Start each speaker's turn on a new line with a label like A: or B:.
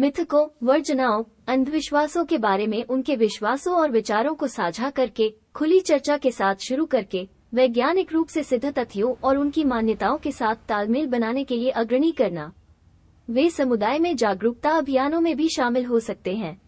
A: मिथकों वर्जनाओं अंधविश्वासों के बारे में उनके विश्वासों और विचारों को साझा करके खुली चर्चा के साथ शुरू करके वैज्ञानिक रूप से सिद्ध तथ्यों और उनकी मान्यताओं के साथ तालमेल बनाने के लिए अग्रणी करना वे समुदाय में जागरूकता अभियानों में भी शामिल हो सकते हैं